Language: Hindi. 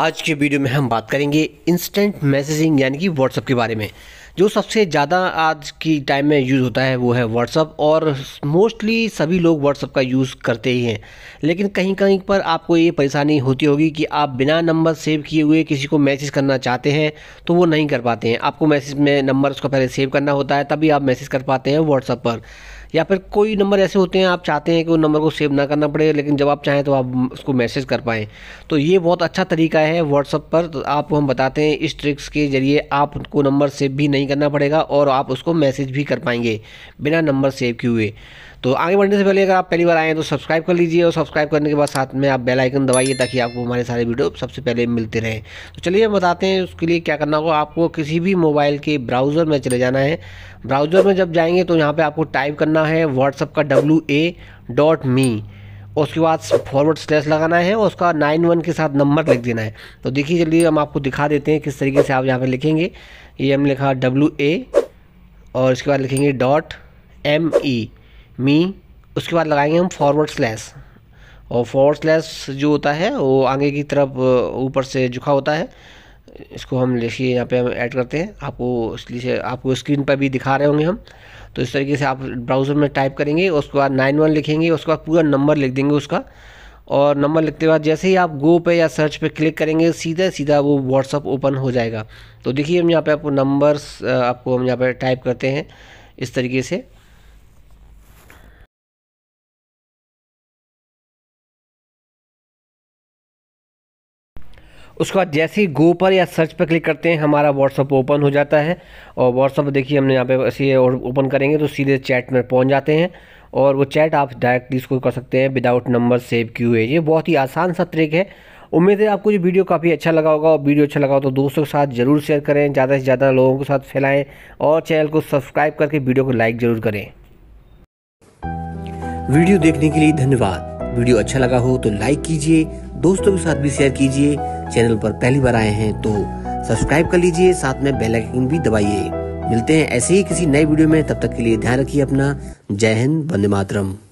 आज के वीडियो में हम बात करेंगे इंस्टेंट मैसेजिंग यानी कि व्हाट्सअप के बारे में जो सबसे ज़्यादा आज की टाइम में यूज़ होता है वो है व्हाट्सअप और मोस्टली सभी लोग व्हाट्सअप का यूज़ करते ही हैं लेकिन कहीं कहीं पर आपको ये परेशानी होती होगी कि आप बिना नंबर सेव किए हुए किसी को मैसेज करना चाहते हैं तो वो नहीं कर पाते हैं आपको मैसेज में नंबर उसका पहले सेव करना होता है तभी आप मैसेज कर पाते हैं व्हाट्सअप पर या फिर कोई नंबर ऐसे होते हैं आप चाहते हैं कि उन नंबर को सेव ना करना पड़े लेकिन जब आप चाहें तो आप उसको मैसेज कर पाएँ तो ये बहुत अच्छा तरीका है व्हाट्सअप पर तो आपको हम बताते हैं इस ट्रिक्स के ज़रिए आपको नंबर सेव भी नहीं करना पड़ेगा और आप उसको मैसेज भी कर पाएंगे बिना नंबर सेव किए हुए तो आगे बढ़ने से पहले अगर आप पहली बार आए हैं तो सब्सक्राइब कर लीजिए और सब्सक्राइब करने के बाद साथ में आप बेल आइकन दबाइए ताकि आपको हमारे सारे वीडियो सबसे पहले मिलते रहे तो चलिए हम बताते हैं उसके लिए क्या करना होगा आपको किसी भी मोबाइल के ब्राउज़र में चले जाना है ब्राउज़र में जब जाएंगे तो यहाँ पर आपको टाइप करना है व्हाट्सअप का डब्ल्यू ए डॉट मी उसके बाद फॉरवर्ड स्लैश लगाना है और उसका नाइन वन के साथ नंबर लिख देना है तो देखिए जल्दी हम आपको दिखा देते हैं किस तरीके से आप यहाँ पे लिखेंगे ये हम लिखा डब्ल्यू ए और इसके बाद लिखेंगे डॉट एम ई मी उसके बाद लगाएंगे हम फॉरवर्ड स्लैश और फॉरवर्ड स्लैश जो होता है वो आगे की तरफ ऊपर से झुका होता है इसको हम लिखिए यहाँ पे हम ऐड करते हैं आपको इसलिए आपको स्क्रीन पर भी दिखा रहे होंगे हम तो इस तरीके से आप ब्राउज़र में टाइप करेंगे उसके बाद नाइन वन लिखेंगे उसके बाद पूरा नंबर लिख देंगे उसका और नंबर लिखते बाद जैसे ही आप गो पे या सर्च पे क्लिक करेंगे सीधा सीधा वो व्हाट्सअप ओपन हो जाएगा तो देखिए हम यहाँ पे आपको नंबर्स आपको हम यहाँ पे टाइप करते हैं इस तरीके से उसके बाद जैसे ही गो पर या सर्च पर क्लिक करते हैं हमारा व्हाट्सअप ओपन हो जाता है और व्हाट्सअप देखिए हमने यहाँ पे ऐसे ओपन करेंगे तो सीधे चैट में पहुँच जाते हैं और वो चैट आप डायरेक्टली इसको कर सकते हैं विदाउट नंबर सेव की हुए ये बहुत ही आसान सा ट्रिक है उम्मीद है आपको ये वीडियो काफ़ी अच्छा लगा होगा और वीडियो अच्छा लगा हो तो दोस्तों के साथ जरूर शेयर करें ज़्यादा से ज़्यादा लोगों के साथ फैलाएं और चैनल को सब्सक्राइब करके वीडियो को लाइक ज़रूर करें वीडियो देखने के लिए धन्यवाद वीडियो अच्छा लगा हो तो लाइक कीजिए दोस्तों के साथ भी शेयर कीजिए चैनल पर पहली बार आए हैं तो सब्सक्राइब कर लीजिए साथ में बेल आइकन भी दबाइए मिलते हैं ऐसे ही किसी नए वीडियो में तब तक के लिए ध्यान रखिए अपना जय हिंद वंदे मातरम